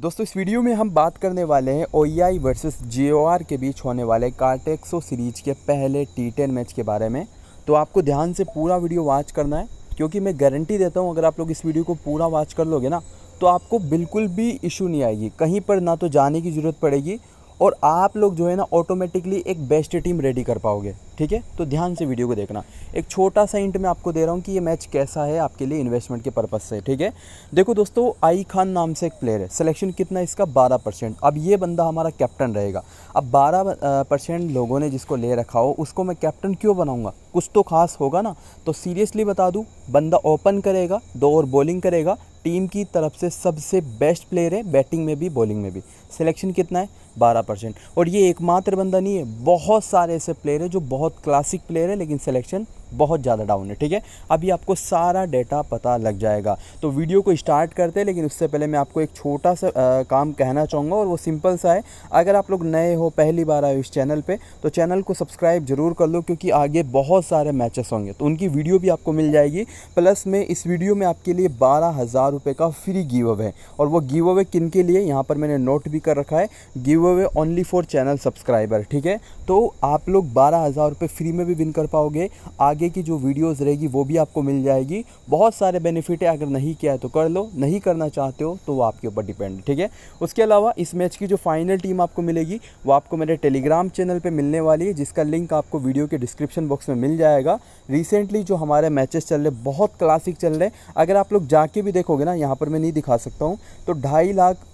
दोस्तों इस वीडियो में हम बात करने वाले हैं ओ आई वर्सेस जे के बीच होने वाले कार्टेक्सो सीरीज के पहले टी टेन मैच के बारे में तो आपको ध्यान से पूरा वीडियो वॉच करना है क्योंकि मैं गारंटी देता हूँ अगर आप लोग इस वीडियो को पूरा वॉच कर लोगे ना तो आपको बिल्कुल भी इशू नहीं आएगी कहीं पर ना तो जाने की ज़रूरत पड़ेगी और आप लोग जो है ना ऑटोमेटिकली एक बेस्ट टीम रेडी कर पाओगे ठीक है तो ध्यान से वीडियो को देखना एक छोटा सा इंट मैं आपको दे रहा हूँ कि ये मैच कैसा है आपके लिए इन्वेस्टमेंट के पर्पज़ से ठीक है देखो दोस्तों आई खान नाम से एक प्लेयर है सिलेक्शन कितना इसका बारह परसेंट अब ये बंदा हमारा कैप्टन रहेगा अब बारह परसेंट लोगों ने जिसको ले रखा हो उसको मैं कैप्टन क्यों बनाऊँगा कुछ तो खास होगा ना तो सीरियसली बता दूँ बंदा ओपन करेगा दो और बॉलिंग करेगा टीम की तरफ से सबसे बेस्ट प्लेयर है बैटिंग में भी बॉलिंग में भी सिलेक्शन कितना है 12 परसेंट और ये एकमात्र बंदा नहीं है बहुत सारे ऐसे प्लेयर है जो बहुत क्लासिक प्लेयर है लेकिन सिलेक्शन बहुत ज़्यादा डाउन है ठीक है अभी आपको सारा डेटा पता लग जाएगा तो वीडियो को स्टार्ट करते हैं लेकिन उससे पहले मैं आपको एक छोटा सा आ, काम कहना चाहूँगा और वो सिंपल सा है अगर आप लोग नए हो पहली बार आए इस चैनल पर तो चैनल को सब्सक्राइब जरूर कर लो क्योंकि आगे बहुत सारे मैचेस होंगे तो उनकी वीडियो भी आपको मिल जाएगी प्लस में इस वीडियो में आपके लिए बारह हज़ार रुपये का फ्री गिव अवे है और वो गिव अवे किन के लिए यहाँ पर मैंने नोट भी कर रखा है give away only for channel subscriber ठीक है तो आप लोग बारह हज़ार रुपये फ्री में भी विन कर पाओगे आगे आगे की जो वीडियोस रहेगी वो भी आपको मिल जाएगी बहुत सारे बेनिफिट है अगर नहीं किया है तो कर लो नहीं करना चाहते हो तो वो आपके ऊपर डिपेंड ठीक है उसके अलावा इस मैच की जो फाइनल टीम आपको मिलेगी वो आपको मेरे टेलीग्राम चैनल पर मिलने वाली है जिसका लिंक आपको वीडियो के डिस्क्रिप्शन बॉक्स में मिल जाएगा रिसेंटली जो हमारे मैचेस चल रहे बहुत क्लासिक चल रहे अगर आप लोग जाके भी देखोगे ना यहाँ पर मैं नहीं दिखा सकता हूँ तो ढाई लाख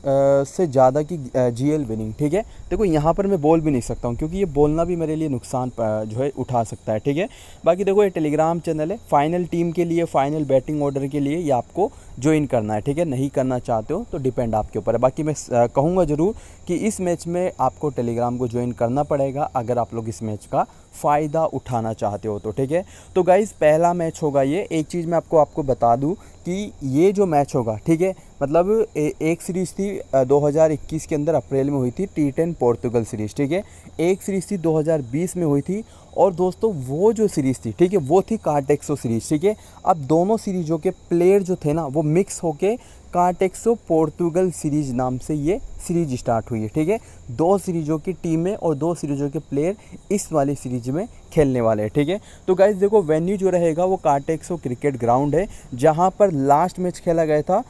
से ज़्यादा की जी एल विनिंग ठीक है देखो यहाँ पर मैं बोल भी नहीं सकता हूँ क्योंकि ये बोलना भी मेरे लिए नुकसान जो है उठा सकता है ठीक है बाकी देखो लोगों ये टेलीग्राम चैनल है फाइनल टीम के लिए फाइनल बैटिंग ऑर्डर के लिए ये आपको ज्वाइन करना है ठीक है नहीं करना चाहते हो तो डिपेंड आपके ऊपर है बाकी मैं कहूँगा ज़रूर कि इस मैच में आपको टेलीग्राम को ज्वाइन करना पड़ेगा अगर आप लोग इस मैच का फ़ायदा उठाना चाहते हो तो ठीक है तो गाइज़ पहला मैच होगा ये एक चीज़ मैं आपको आपको बता दूँ कि ये जो मैच होगा ठीक है मतलब ए, एक सीरीज़ थी 2021 के अंदर अप्रैल में हुई थी टी टेन पोर्तुगल सीरीज़ ठीक है एक सीरीज़ थी 2020 में हुई थी और दोस्तों वो जो सीरीज़ थी ठीक है वो थी कार्टेक्सो सीरीज़ ठीक है अब दोनों सीरीज़ों के प्लेयर जो थे ना वो मिक्स होके कार्टेक्सो पोर्तुगल सीरीज नाम से ये सीरीज स्टार्ट हुई है ठीक है दो सीरीजों की टीमें और दो सीरीजों के प्लेयर इस वाली सीरीज में खेलने वाले हैं ठीक है थेके? तो गाइज देखो वेन्यू जो रहेगा वो कार्टेक्सो क्रिकेट ग्राउंड है जहाँ पर लास्ट मैच खेला गया था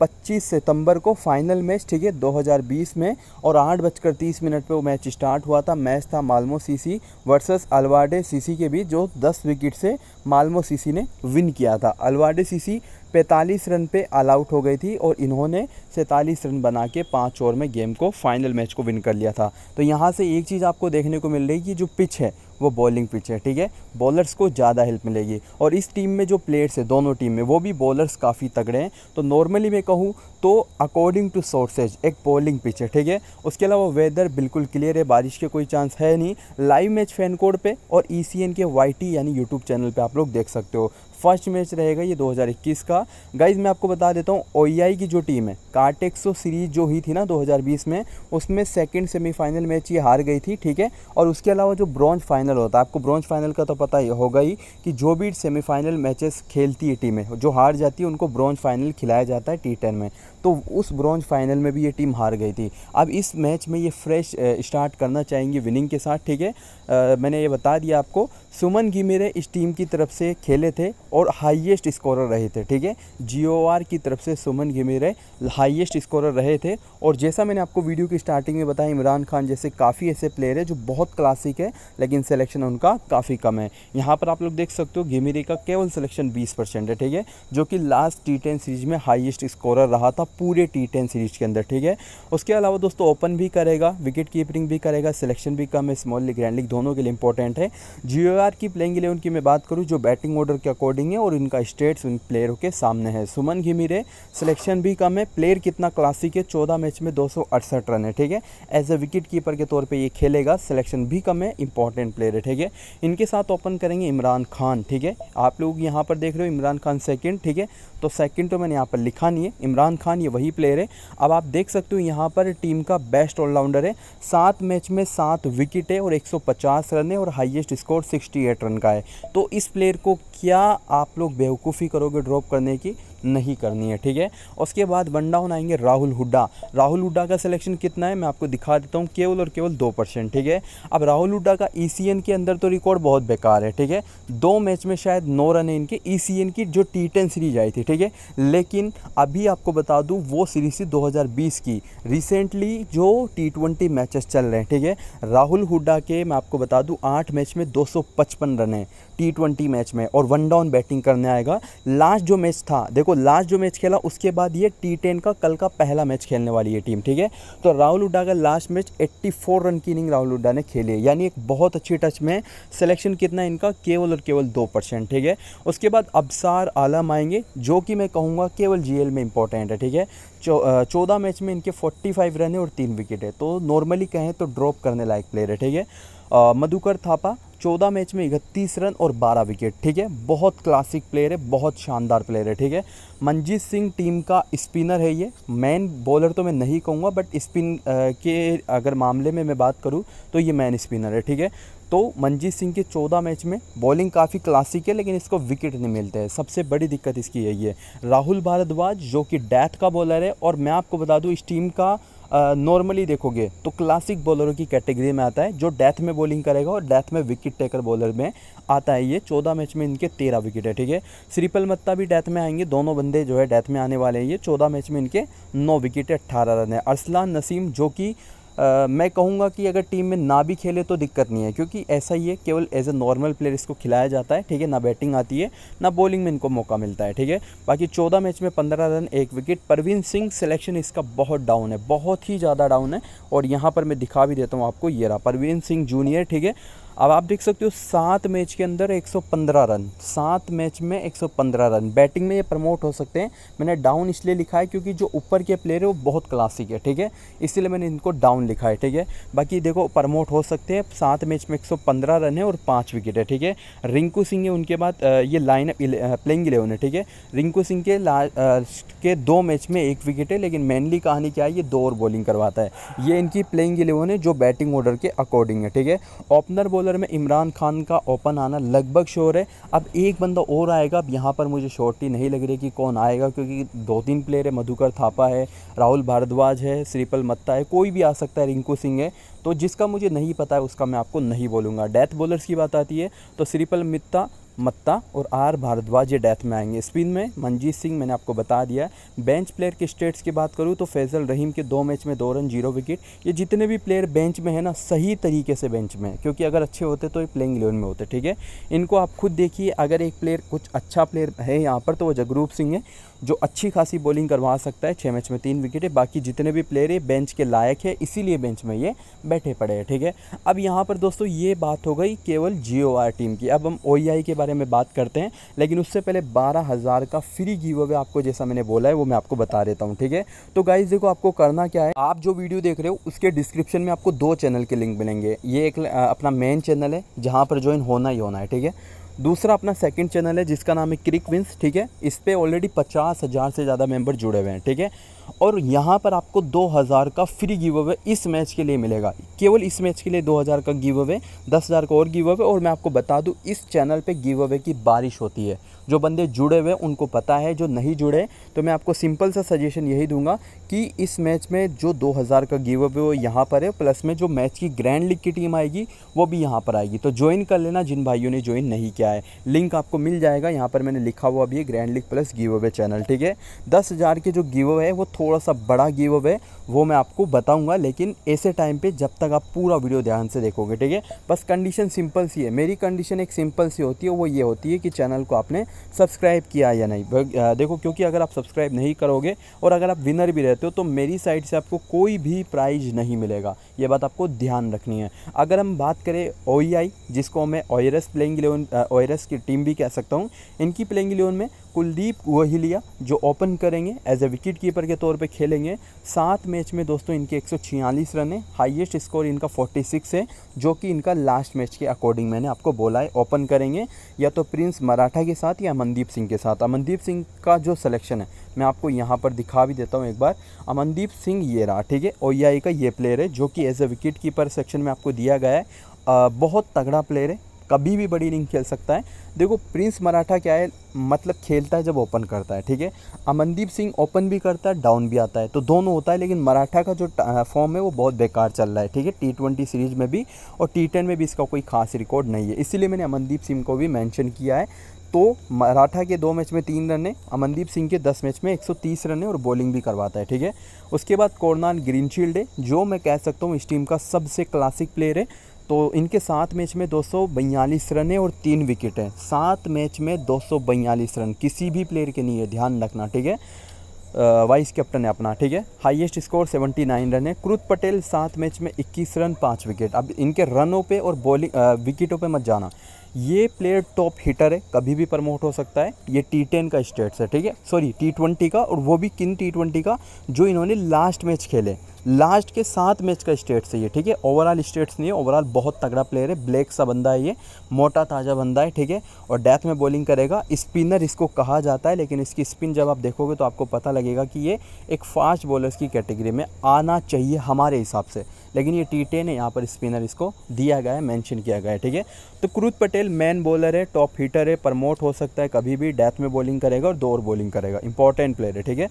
पच्चीस सितंबर को फाइनल मैच ठीक है 2020 में और आठ बजकर तीस मिनट पर वो मैच स्टार्ट हुआ था मैच था मालमो सीसी वर्सेस अलवाडे सीसी के बीच जो दस विकेट से मालमो सीसी ने विन किया था अलवाडे सीसी 45 रन पे ऑल आउट हो गई थी और इन्होंने सैंतालीस रन बना के पाँच ओवर में गेम को फाइनल मैच को विन कर लिया था तो यहाँ से एक चीज़ आपको देखने को मिल रही है कि जो पिच है वो बॉलिंग पिच है ठीक है बॉलर्स को ज़्यादा हेल्प मिलेगी और इस टीम में जो प्लेयर्स है दोनों टीम में वो भी बॉलर्स काफ़ी तगड़े हैं तो नॉर्मली मैं कहूँ तो अकॉर्डिंग टू सोर्सेज एक बॉलिंग पिच है ठीक है उसके अलावा वेदर बिल्कुल क्लियर है बारिश के कोई चांस है नहीं लाइव मैच फैन कोड पर और ई e के वाई यानी यूट्यूब चैनल पर आप लोग देख सकते हो फर्स्ट मैच रहेगा ये 2021 का गाइज मैं आपको बता देता हूँ ओईआई e की जो टीम है कार्टेक्सो सीरीज जो हुई थी ना 2020 में उसमें सेकंड सेमीफाइनल मैच ये हार गई थी ठीक है और उसके अलावा जो ब्रॉन्ज फाइनल होता है आपको ब्रॉन्ज फाइनल का तो पता ही होगा ही कि जो भी सेमीफाइनल मैचेस खेलती है टीमें जो हार जाती है उनको ब्रॉन्ज फाइनल खिलाया जाता है टी टेन में तो उस ब्रॉन्ज फाइनल में भी ये टीम हार गई थी अब इस मैच में ये फ्रेश स्टार्ट करना चाहेंगे विनिंग के साथ ठीक है मैंने ये बता दिया आपको सुमन घी मेरे इस टीम की तरफ से खेले थे और हाईएस्ट स्कोरर रहे थे ठीक है जीओआर की तरफ से सुमन घिमिर हाईएस्ट स्कोरर रहे थे और जैसा मैंने आपको वीडियो की स्टार्टिंग में बताया इमरान खान जैसे काफ़ी ऐसे प्लेयर है जो बहुत क्लासिक है लेकिन सिलेक्शन उनका काफ़ी कम है यहाँ पर आप लोग देख सकते हो घिमिरे का केवल सिलेक्शन बीस है ठीक है जो कि लास्ट टी टेन सीरीज में हाइएस्ट स्कोरर रहा था पूरे टी टेन सीरीज के अंदर ठीक है उसके अलावा दोस्तों ओपन भी करेगा विकेट कीपिंग भी करेगा सिलेक्शन भी कम है स्मॉल लीग ग्रैंड लीग दोनों के लिए इंपॉर्टेंट है जी की प्लेइंग लिए उनकी मैं बात करूँ जो बैटिंग ऑर्डर के अकॉर्डिंग है और इनका स्टेट इन प्लेयरों के सामने है सुमन घिमिरे सिलेक्शन भी कम है प्लेयर कितना क्लासिक है चौदह मैच में दो रन है ठीक है एज ए विकेट कीपर के तौर पर ये खेलेगा सिलेक्शन भी कम है इंपॉर्टेंट प्लेयर है ठीक है इनके साथ ओपन करेंगे इमरान खान ठीक है आप लोग यहाँ पर देख रहे हो इमरान खान सेकेंड ठीक है तो सेकेंड तो मैंने यहाँ पर लिखा नहीं है इमरान खान ये वही प्लेयर है अब आप देख सकते हो यहाँ पर टीम का बेस्ट ऑलराउंडर है सात मैच में सात विकेट है और 150 रन है और हाईएस्ट स्कोर 68 रन का है तो इस प्लेयर को क्या आप लोग बेवकूफ़ी करोगे ड्रॉप करने की नहीं करनी है ठीक है उसके बाद वन डाउन आएंगे राहुल हुड्डा राहुल हुड्डा का सिलेक्शन कितना है मैं आपको दिखा देता हूँ केवल और केवल दो परसेंट ठीक है अब राहुल हुड्डा का ई e के अंदर तो रिकॉर्ड बहुत बेकार है ठीक है दो मैच में शायद नौ रन है इनके ई e की जो टी टेन सीरीज आई थी ठीक है लेकिन अभी आपको बता दूँ वो सीरीज थी दो की रिसेंटली जो टी ट्वेंटी मैचेस चल रहे हैं ठीक है राहुल हुड्डा के मैं आपको बता दूँ आठ मैच में 255 रन हैं टी ट्वेंटी मैच में और वन डाउन बैटिंग करने आएगा लास्ट जो मैच था देखो लास्ट जो मैच खेला उसके बाद ये टी टेन का कल का पहला मैच खेलने वाली है टीम ठीक है तो राहुल हुड्डा का लास्ट मैच 84 रन की इनिंग राहुल हुड्डा ने खेली यानी एक बहुत अच्छी टच में सिलेक्शन कितना इनका केवल और केवल दो परसेंट ठीक है उसके बाद अबसार आलम आएंगे जो कि मैं कहूँगा केवल जी में इंपॉर्टेंट है ठीक है चौदह मैच में इनके फोर्टी रन है और तीन विकेट है तो नॉर्मली कहें तो ड्रॉप करने लायक प्लेयर है ठीक है मधुकर थापा चौदह मैच में इकतीस रन और बारह विकेट ठीक है बहुत क्लासिक प्लेयर है बहुत शानदार प्लेयर है ठीक है मंजीत सिंह टीम का स्पिनर है ये मैन बॉलर तो मैं नहीं कहूँगा बट स्पिन के अगर मामले में मैं बात करूँ तो ये मैन स्पिनर है ठीक है तो मनजीत सिंह के चौदह मैच में बॉलिंग काफ़ी क्लासिक है लेकिन इसको विकेट नहीं मिलते हैं सबसे बड़ी दिक्कत इसकी यही है राहुल भारद्वाज जो कि डैथ का बॉलर है और मैं आपको बता दूँ इस टीम का नॉर्मली देखोगे तो क्लासिक बॉलरों की कैटेगरी में आता है जो डेथ में बॉलिंग करेगा और डेथ में विकेट टेकर बॉलर में आता है ये चौदह मैच में इनके तेरह विकेट है ठीक है श्रीपल मत्ता भी डेथ में आएंगे दोनों बंदे जो है डेथ में आने वाले हैं ये चौदह मैच में इनके नौ विकेट है अट्ठारह रन है अरसलान नसीम जो कि आ, मैं कहूँगा कि अगर टीम में ना भी खेले तो दिक्कत नहीं है क्योंकि ऐसा ही है केवल एज ए नॉर्मल प्लेयर इसको खिलाया जाता है ठीक है ना बैटिंग आती है ना बॉलिंग में इनको मौका मिलता है ठीक है बाकी चौदह मैच में पंद्रह रन एक विकेट परवीन सिंह सिलेक्शन इसका बहुत डाउन है बहुत ही ज़्यादा डाउन है और यहाँ पर मैं दिखा भी देता हूँ आपको ये रहा परवीन सिंह जूनियर ठीक है अब आप देख सकते हो सात मैच के अंदर 115 रन सात मैच में 115 रन बैटिंग में ये प्रमोट हो सकते हैं मैंने डाउन इसलिए लिखा है क्योंकि जो ऊपर के प्लेयर है वो बहुत क्लासिक है ठीक है इसलिए मैंने इनको डाउन लिखा है ठीक है बाकी देखो प्रमोट हो सकते हैं सात मैच में 115 रन है और पाँच विकेट है ठीक है रिंकू सिंह है उनके बाद ये लाइन प्लेइंग इलेवन है ठीक है रिंकू सिंह के के दो मैच में एक विकेट है लेकिन मेनली कहानी क्या है ये दो ओवर बॉलिंग करवाता है ये इनकी प्लेइंग इलेवन है जो बैटिंग ऑर्डर के अकॉर्डिंग है ठीक है ओपनर बॉलर में इमरान खान का ओपन आना लगभग श्योर है अब एक बंदा और आएगा अब यहाँ पर मुझे शॉर्टी नहीं लग रही कि कौन आएगा क्योंकि दो तीन प्लेयर है मधुकर थापा है राहुल भारद्वाज है श्रीपल मत्ता है कोई भी आ सकता है रिंकू सिंह है तो जिसका मुझे नहीं पता है उसका मैं आपको नहीं बोलूँगा डेथ बॉलर्स की बात आती है तो श्रीपल मित्ता मत्ता और आर भारद्वाज ये डेथ में आएंगे स्पिन में मनजीत सिंह मैंने आपको बता दिया बेंच प्लेयर के स्टेट्स की बात करूँ तो फैजल रहीम के दो मैच में दो रन जीरो विकेट ये जितने भी प्लेयर बेंच में है ना सही तरीके से बेंच में है क्योंकि अगर अच्छे होते तो ये प्लेइंग इलेवन में होते ठीक है इनको आप खुद देखिए अगर एक प्लेयर कुछ अच्छा प्लेयर है यहाँ पर तो वो जगरूप सिंह है जो अच्छी खासी बॉलिंग करवा सकता है छः मैच में तीन विकेट है बाकी जितने भी प्लेयर है बेंच के लायक है इसीलिए बेंच में ये बैठे पड़े हैं ठीक है अब यहाँ पर दोस्तों ये बात हो गई केवल जी टीम की अब हम ओ e के बारे में बात करते हैं लेकिन उससे पहले बारह हज़ार का फ्री गिव अवे आपको जैसा मैंने बोला है वो मैं आपको बता देता हूँ ठीक है तो गाइज देखो आपको करना क्या है आप जो वीडियो देख रहे हो उसके डिस्क्रिप्शन में आपको दो चैनल के लिंक मिलेंगे ये एक अपना मेन चैनल है जहाँ पर ज्वाइन होना ही होना है ठीक है दूसरा अपना सेकंड चैनल है जिसका नाम है क्रिक विंस ठीक है इस पर ऑलरेडी पचास हज़ार से ज़्यादा मेंबर जुड़े हुए हैं ठीक है और यहाँ पर आपको 2000 का फ्री गिव अवे इस मैच के लिए मिलेगा केवल इस मैच के लिए 2000 का गिव अवे दस हज़ार का और गिव अवे और मैं आपको बता दूँ इस चैनल पे गिव अवे की बारिश होती है जो बंदे जुड़े हुए उनको पता है जो नहीं जुड़े तो मैं आपको सिंपल सा सजेशन यही दूंगा कि इस मैच में जो दो का गिव अवे वो यहाँ पर है प्लस में जो मैच की ग्रैंड लीग की टीम आएगी वो भी यहाँ पर आएगी तो ज्वाइन कर लेना जिन भाइयों ने ज्वाइन नहीं किया है लिंक आपको मिल जाएगा यहाँ पर मैंने लिखा हुआ भी है grand league plus give away channel ठीक है दस के जो गिव अवे है वो थोड़ा सा बड़ा गिव अवे वो मैं आपको बताऊंगा लेकिन ऐसे टाइम पे जब तक आप पूरा वीडियो ध्यान से देखोगे ठीक है बस कंडीशन सिंपल सी है मेरी कंडीशन एक सिंपल सी होती है वो ये होती है कि चैनल को आपने सब्सक्राइब किया या नहीं देखो क्योंकि अगर आप सब्सक्राइब नहीं करोगे और अगर आप विनर भी रहते हो तो मेरी साइड से आपको कोई भी प्राइज नहीं मिलेगा ये बात आपको ध्यान रखनी है अगर हम बात करें ओ e जिसको मैं ओयरस प्लेइंग इलेवन ओयरस की टीम भी कह सकता हूँ इनकी प्लेइंग इलेवन में कुलदीप वहिलिया जो ओपन करेंगे एज ए विकेट कीपर के तौर पे खेलेंगे सात मैच में दोस्तों इनके 146 रन है हाईएस्ट स्कोर इनका 46 है जो कि इनका लास्ट मैच के अकॉर्डिंग मैंने आपको बोला है ओपन करेंगे या तो प्रिंस मराठा के साथ या अमनदीप सिंह के साथ अमनदीप सिंह का जो सलेक्शन है मैं आपको यहाँ पर दिखा भी देता हूँ एक बार अमनदीप सिंह ये रहा ठीक है ओयाई e का ये प्लेयर है जो कि as a wicket keeper section में आपको दिया गया है आ, बहुत तगड़ा प्लेयर है कभी भी बड़ी इनिंग खेल सकता है देखो प्रिंस मराठा क्या है मतलब खेलता है जब ओपन करता है ठीक है अमनदीप सिंह ओपन भी करता है डाउन भी आता है तो दोनों होता है लेकिन मराठा का जो फॉर्म है वो बहुत बेकार चल रहा है ठीक है टी ट्वेंटी सीरीज़ में भी और टी टेन में भी इसका कोई खास रिकॉर्ड नहीं है इसीलिए मैंने अमनदीप सिंह को भी मैंशन किया है तो मराठा के दो मैच में तीन रन है अमनदीप सिंह के दस मैच में 130 रन है और बॉलिंग भी करवाता है ठीक है उसके बाद कोरनान ग्रीनशील्ड है जो मैं कह सकता हूँ इस टीम का सबसे क्लासिक प्लेयर है तो इनके सात मैच में दो रन है और तीन विकेट है सात मैच में दो रन किसी भी प्लेयर के नहीं है ध्यान रखना ठीक है वाइस कैप्टन है अपना ठीक है हाईएस्ट स्कोर 79 रन है क्रुत पटेल सात मैच में 21 रन पाँच विकेट अब इनके रनों पे और बॉलिंग विकेटों पे मत जाना ये प्लेयर टॉप हिटर है कभी भी प्रमोट हो सकता है ये टी टेन का स्टेट्स है ठीक है सॉरी टी ट्वेंटी का और वो भी किन टी ट्वेंटी का जो इन्होंने लास्ट मैच खेले लास्ट के सात मैच का स्टेट्स है ये ठीक है ओवरऑल स्टेट्स नहीं है ओवरऑल बहुत तगड़ा प्लेयर है ब्लैक सा बंदा है ये मोटा ताज़ा बंदा है ठीक है और डेथ में बॉलिंग करेगा स्पिनर इसको कहा जाता है लेकिन इसकी स्पिन जब आप देखोगे तो आपको पता लगेगा कि ये एक फास्ट बॉलर्स की कैटेगरी में आना चाहिए हमारे हिसाब से लेकिन ये टी टेन है यहाँ पर स्पिनर इसको दिया गया है मैंशन किया गया है ठीक है तो क्रूत पटेल मैन बॉलर है टॉप हीटर है प्रमोट हो सकता है कभी भी डेथ में बॉलिंग करेगा और दो और बॉलिंग करेगा इंपॉर्टेंट प्लेयर है ठीक है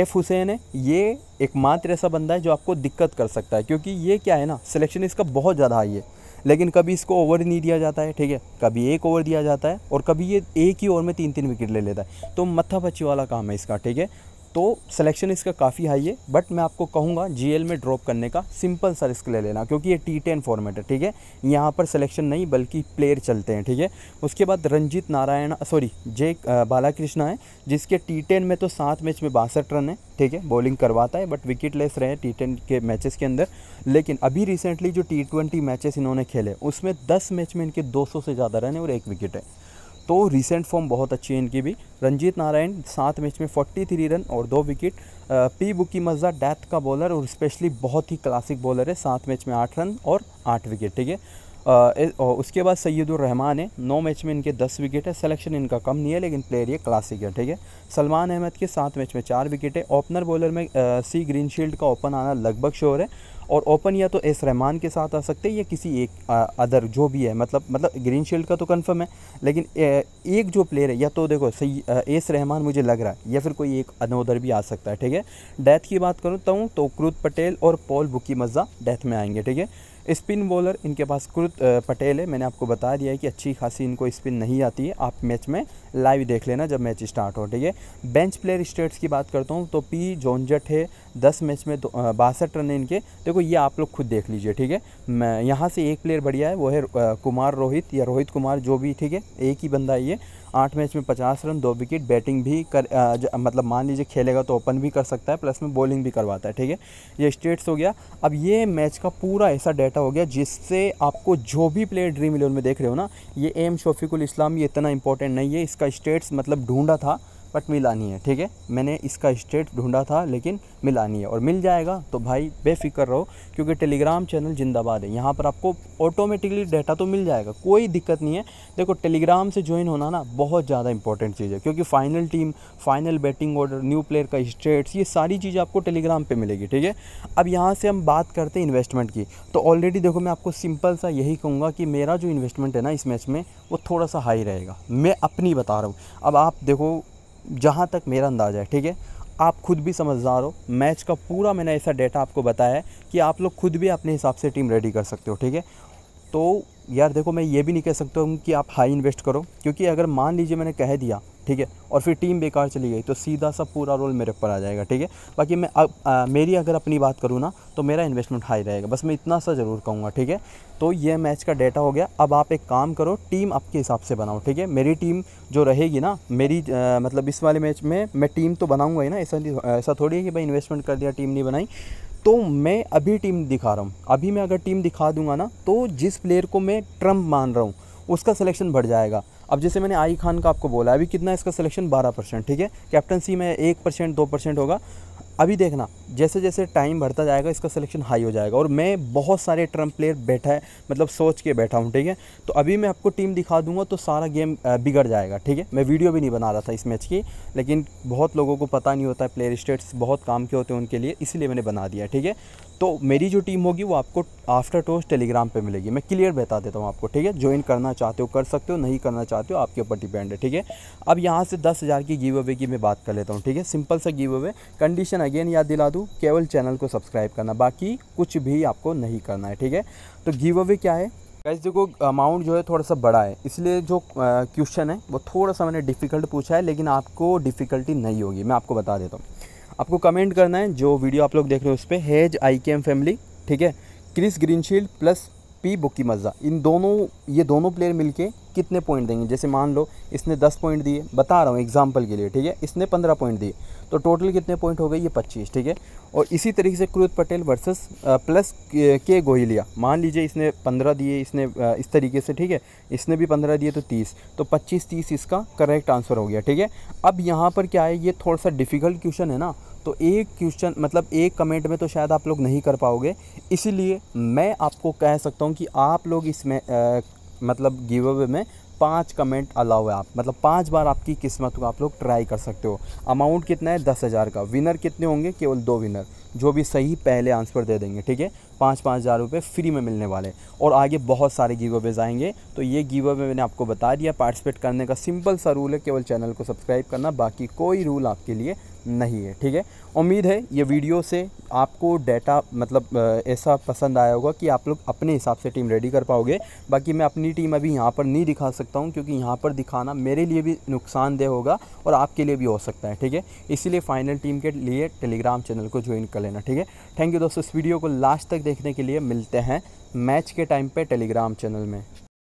एफ हुसैन है ये एकमात्र ऐसा बंदा है जो आपको दिक्कत कर सकता है क्योंकि ये क्या है ना सिलेक्शन इसका बहुत ज़्यादा हाई है लेकिन कभी इसको ओवर नहीं दिया जाता है ठीक है कभी एक ओवर दिया जाता है और कभी ये एक ही ओवर में तीन तीन विकेट ले लेता है तो मत्था पच्ची वाला काम है इसका ठीक है तो सिलेक्शन इसका काफ़ी हाई है बट मैं आपको कहूँगा जी में ड्रॉप करने का सिंपल सा रिस्क ले लेना क्योंकि ये टी टेन फॉर्मेट है ठीक है यहाँ पर सिलेक्शन नहीं बल्कि प्लेयर चलते हैं ठीक है उसके बाद रंजीत नारायण सॉरी जे बालाकृष्णा है जिसके टी टेन में तो सात मैच में बासठ रन है ठीक है बॉलिंग करवाता है बट विकेट लेस रहे टी टेन के मैचेस के अंदर लेकिन अभी रिसेंटली जो टी ट्वेंटी मैचेस इन्होंने खेले उसमें दस मैच में इनके दो से ज़्यादा रन है और एक विकेट है तो रिसेंट फॉर्म बहुत अच्छी है इनकी भी रंजीत नारायण सात मैच में फोर्टी थ्री रन और दो विकेट पी बुकी मजा डेथ का बॉलर और स्पेशली बहुत ही क्लासिक बॉलर है सात मैच में आठ रन और आठ विकेट ठीक है उसके बाद सैदुर रहमान है नौ मैच में इनके दस विकेट है सिलेक्शन इनका कम नहीं है लेकिन प्लेयर ये क्लासिक है ठीक है सलमान अहमद के सात मैच में चार विकेट है ओपनर बॉलर में सी ग्रीन शील्ड का ओपन आना लगभग श्योर है और ओपन या तो एस रहमान के साथ आ सकते हैं या किसी एक आ, अदर जो भी है मतलब मतलब ग्रीन शील्ड का तो कंफर्म है लेकिन ए, एक जो प्लेयर है या तो देखो सही एस रहमान मुझे लग रहा है या फिर कोई एक अनोदर भी आ सकता है ठीक है डेथ की बात करूँ तो क्रूत पटेल और पॉल बुकी मज्जा डेथ में आएंगे ठीक है स्पिन बॉलर इनके पास कुरुत पटेल है मैंने आपको बता दिया है कि अच्छी खासी इनको स्पिन नहीं आती है आप मैच में लाइव देख लेना जब मैच स्टार्ट हो ठीक है बेंच प्लेयर स्टेट्स की बात करता हूँ तो पी जॉनजट है दस मैच में बासठ रन है इनके देखो ये आप लोग खुद देख लीजिए ठीक है यहाँ से एक प्लेयर बढ़िया है वो है कुमार रोहित या रोहित कुमार जो भी ठीक है एक ही बंदा ये आठ मैच में पचास रन दो विकेट बैटिंग भी कर आ, मतलब मान लीजिए खेलेगा तो ओपन भी कर सकता है प्लस में बॉलिंग भी करवाता है ठीक है ये स्टेट्स हो गया अब ये मैच का पूरा ऐसा डाटा हो गया जिससे आपको जो भी प्लेयर ड्रीम इलेवन में देख रहे हो ना ये एम शफीकुल इस्लाम ये इतना इंपॉर्टेंट नहीं है इसका स्टेट्स मतलब ढूंढा था बट मिलानी है ठीक है मैंने इसका स्टेट ढूंढा था लेकिन मिलानी है और मिल जाएगा तो भाई बेफिक्र रहो क्योंकि टेलीग्राम चैनल जिंदाबाद है यहाँ पर आपको ऑटोमेटिकली डाटा तो मिल जाएगा कोई दिक्कत नहीं है देखो टेलीग्राम से ज्वाइन होना ना बहुत ज़्यादा इंपॉर्टेंट चीज़ है क्योंकि final team final batting order new player का स्टेट्स ये सारी चीज़ें आपको टेलीग्राम पर मिलेगी ठीक है अब यहाँ से हम बात करते हैं इन्वेस्टमेंट की तो ऑलरेडी देखो मैं आपको सिंपल सा यही कहूँगा कि मेरा जो इन्वेस्टमेंट है ना इस मैच में वो थोड़ा सा हाई रहेगा मैं अपनी बता रहा हूँ अब आप देखो जहाँ तक मेरा अंदाज़ा है ठीक है आप खुद भी समझदार हो मैच का पूरा मैंने ऐसा डेटा आपको बताया है कि आप लोग खुद भी अपने हिसाब से टीम रेडी कर सकते हो ठीक है तो यार देखो मैं ये भी नहीं कह सकता हूँ कि आप हाई इन्वेस्ट करो क्योंकि अगर मान लीजिए मैंने कह दिया ठीक है और फिर टीम बेकार चली गई तो सीधा सा पूरा रोल मेरे ऊपर आ जाएगा ठीक है बाकी मैं अब आ, मेरी अगर अपनी बात करूँ ना तो मेरा इन्वेस्टमेंट हाई रहेगा बस मैं इतना सा ज़रूर कहूँगा ठीक है तो ये मैच का डेटा हो गया अब आप एक काम करो टीम आपके हिसाब से बनाओ ठीक है मेरी टीम जो रहेगी ना मेरी आ, मतलब इस वाले मैच में मैं टीम तो बनाऊँगा ही ना ऐसा ऐसा थोड़ी है कि भाई इन्वेस्टमेंट कर दिया टीम नहीं बनाई तो मैं अभी टीम दिखा रहा हूँ अभी मैं अगर टीम दिखा दूंगा ना तो जिस प्लेयर को मैं ट्रम्प मान रहा हूँ उसका सिलेक्शन बढ़ जाएगा अब जैसे मैंने आई खान का आपको बोला अभी कितना इसका सिलेक्शन बारह परसेंट ठीक है कैप्टनसी में एक परसेंट दो परसेंट होगा अभी देखना जैसे जैसे टाइम बढ़ता जाएगा इसका सिलेक्शन हाई हो जाएगा और मैं बहुत सारे ट्रम्प प्लेयर बैठा है मतलब सोच के बैठा हूँ ठीक है तो अभी मैं आपको टीम दिखा दूंगा तो सारा गेम बिगड़ जाएगा ठीक है मैं वीडियो भी नहीं बना रहा था इस मैच की लेकिन बहुत लोगों को पता नहीं होता है प्लेयर स्टेट्स बहुत काम के होते हैं उनके लिए इसीलिए मैंने बना दिया ठीक है तो मेरी जो टीम होगी वो आपको आफ्टर टोस्ट टेलीग्राम पे मिलेगी मैं क्लियर बता देता हूँ आपको ठीक है ज्वाइन करना चाहते हो कर सकते हो नहीं करना चाहते हो आपके ऊपर डिपेंड है ठीक है अब यहाँ से दस हज़ार की गिव अवे की मैं बात कर लेता हूँ ठीक है सिंपल सा गिव अवे कंडीशन अगेन याद दिला दूँ केवल चैनल को सब्सक्राइब करना बाकी कुछ भी आपको नहीं करना है ठीक है तो गिव अवे क्या है कैसे देखो अमाउंट जो है थोड़ा सा बड़ा है इसलिए जो क्वेश्चन है वो थोड़ा सा मैंने डिफ़िकल्ट पूछा है लेकिन आपको डिफ़िकल्टी नहीं होगी मैं आपको बता देता हूँ आपको कमेंट करना है जो वीडियो आप लोग देख रहे हो उस पर हेज आई के एम फैमिली ठीक है क्रिस ग्रीनशील्ड प्लस पी बुक्की मज़ा इन दोनों ये दोनों प्लेयर मिलके कितने पॉइंट देंगे जैसे मान लो इसने दस पॉइंट दिए बता रहा हूँ एग्जाम्पल के लिए ठीक है इसने पंद्रह पॉइंट दिए तो टोटल कितने पॉइंट हो गए ये पच्चीस ठीक है और इसी तरीके से क्रुत पटेल वर्सेस प्लस के गोहिलिया मान लीजिए इसने पंद्रह दिए इसने इस तरीके से ठीक है इसने भी पंद्रह दिए तो तीस तो पच्चीस तीस इसका करेक्ट आंसर हो गया ठीक है अब यहाँ पर क्या है ये थोड़ा सा डिफ़िकल्ट क्वेश्चन है ना तो एक क्वेश्चन मतलब एक कमेंट में तो शायद आप लोग नहीं कर पाओगे इसीलिए मैं आपको कह सकता हूँ कि आप लोग इसमें मतलब गिव अवे में पाँच कमेंट अलाउ है आप मतलब पाँच बार आपकी किस्मत को आप लोग ट्राई कर सकते हो अमाउंट कितना है दस हज़ार का विनर कितने होंगे केवल दो विनर जो भी सही पहले आंसर दे देंगे ठीक है पाँच पाँच हज़ार रुपये फ्री में मिलने वाले और आगे बहुत सारे गिव अवेज आएंगे तो ये गिव अवे मैंने आपको बता दिया पार्टिसिपेट करने का सिंपल सा रूल है केवल चैनल को सब्सक्राइब करना बाकी कोई रूल आपके लिए नहीं है ठीक है उम्मीद है ये वीडियो से आपको डाटा मतलब ऐसा पसंद आया होगा कि आप लोग अपने हिसाब से टीम रेडी कर पाओगे बाकी मैं अपनी टीम अभी यहाँ पर नहीं दिखा सकता हूँ क्योंकि यहाँ पर दिखाना मेरे लिए भी नुकसानदेह होगा और आपके लिए भी हो सकता है ठीक है इसीलिए फाइनल टीम के लिए टेलीग्राम चैनल को ज्वाइन कर कर लेना ठीक है थैंक यू दोस्तों इस वीडियो को लास्ट तक देखने के लिए मिलते हैं मैच के टाइम पे टेलीग्राम चैनल में